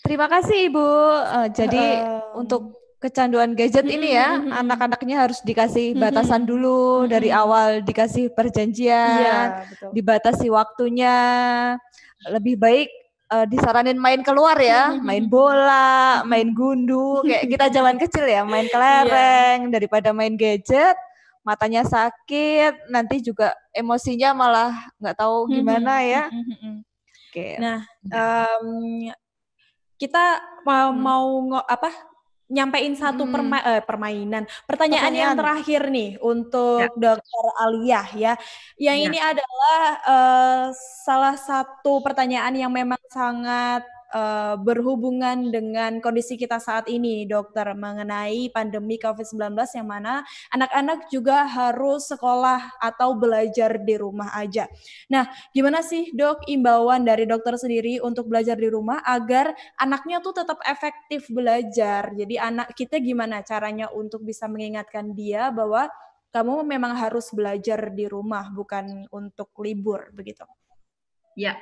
Terima kasih Ibu. Uh, jadi uh, untuk kecanduan gadget uh, ini ya, uh, anak-anaknya harus dikasih mm-hmm. batasan dulu dari awal, dikasih perjanjian, iya, dibatasi waktunya. Lebih baik uh, disaranin main keluar ya, main bola, main gundu, kayak kita zaman kecil ya, main iya. kelereng iya. daripada main gadget, matanya sakit, nanti juga emosinya malah nggak tahu gimana ya. Oke. Okay. Nah, um, kita mau, hmm. mau apa nyampein satu hmm. perma eh, permainan. Pertanyaan, Pertanyaan yang terakhir nih untuk ya. Dokter Aliyah ya. Yang ya. ini adalah uh, salah satu pertanyaan yang memang sangat uh, berhubungan dengan kondisi kita saat ini, dokter, mengenai pandemi COVID-19 yang mana anak-anak juga harus sekolah atau belajar di rumah aja. Nah, gimana sih dok imbauan dari dokter sendiri untuk belajar di rumah agar anaknya tuh tetap efektif belajar? Jadi anak kita gimana caranya untuk bisa mengingatkan dia bahwa kamu memang harus belajar di rumah bukan untuk libur begitu? Ya,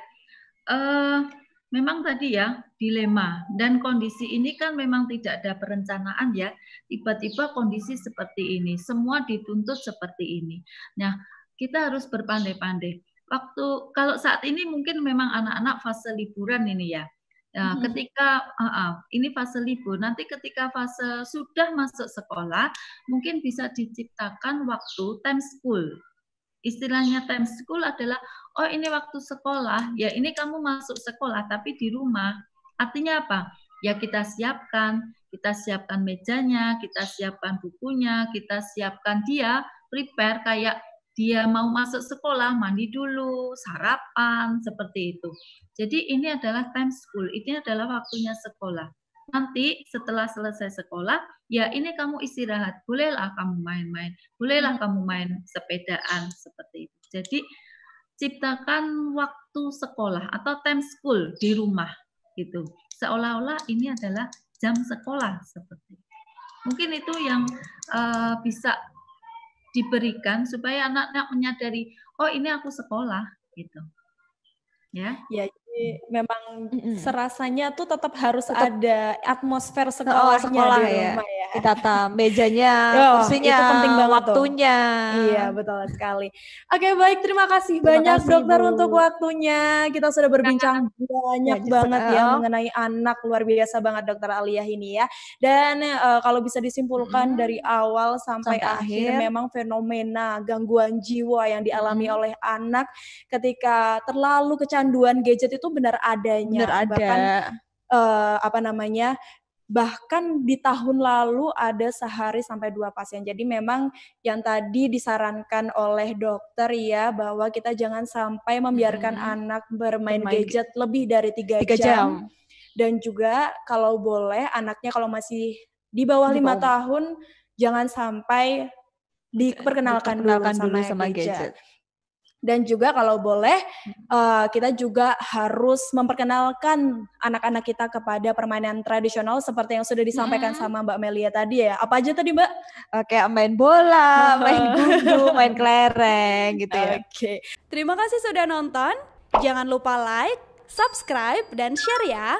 uh, memang tadi ya dilema dan kondisi ini kan memang tidak ada perencanaan ya tiba-tiba kondisi seperti ini semua dituntut seperti ini nah kita harus berpandai-pandai waktu kalau saat ini mungkin memang anak-anak fase liburan ini ya Nah, hmm. ketika uh, uh, ini fase libur, nanti ketika fase sudah masuk sekolah, mungkin bisa diciptakan waktu time school istilahnya time school adalah oh ini waktu sekolah ya ini kamu masuk sekolah tapi di rumah artinya apa ya kita siapkan kita siapkan mejanya kita siapkan bukunya kita siapkan dia prepare kayak dia mau masuk sekolah mandi dulu sarapan seperti itu jadi ini adalah time school ini adalah waktunya sekolah nanti setelah selesai sekolah, ya ini kamu istirahat, bolehlah kamu main-main, bolehlah hmm. kamu main sepedaan seperti itu. Jadi ciptakan waktu sekolah atau time school di rumah gitu. Seolah-olah ini adalah jam sekolah seperti itu. Mungkin itu yang uh, bisa diberikan supaya anak-anak menyadari, oh ini aku sekolah gitu. Ya. Ya, memang mm -hmm. serasanya tuh tetap harus tetap, ada atmosfer sekolahnya sekolah, di ya. rumah ya ditata mejanya, oh, kursinya, itu penting banget waktunya. Tuh. Iya, betul sekali. Oke, baik terima kasih terima banyak kasih, dokter Bu. untuk waktunya. Kita sudah berbincang banyak, banyak banget ya mengenai anak luar biasa banget dokter alia ini ya. Dan uh, kalau bisa disimpulkan hmm. dari awal sampai, sampai akhir, akhir memang fenomena gangguan jiwa yang dialami hmm. oleh anak ketika terlalu kecanduan gadget itu benar adanya. Benar ada. Bahkan uh, apa namanya bahkan di tahun lalu ada sehari sampai dua pasien. Jadi memang yang tadi disarankan oleh dokter ya bahwa kita jangan sampai membiarkan hmm. anak bermain, bermain gadget lebih dari tiga jam. jam. Dan juga kalau boleh anaknya kalau masih di bawah lima tahun jangan sampai diperkenalkan, diperkenalkan dulu, dulu sama, sama gadget. gadget dan juga kalau boleh uh, kita juga harus memperkenalkan anak-anak kita kepada permainan tradisional seperti yang sudah disampaikan hmm. sama Mbak Melia tadi ya. Apa aja tadi Mbak? Eh, kayak main bola, main gundu, main kelereng gitu ya. Oke. Okay. Terima kasih sudah nonton. Jangan lupa like, subscribe dan share ya.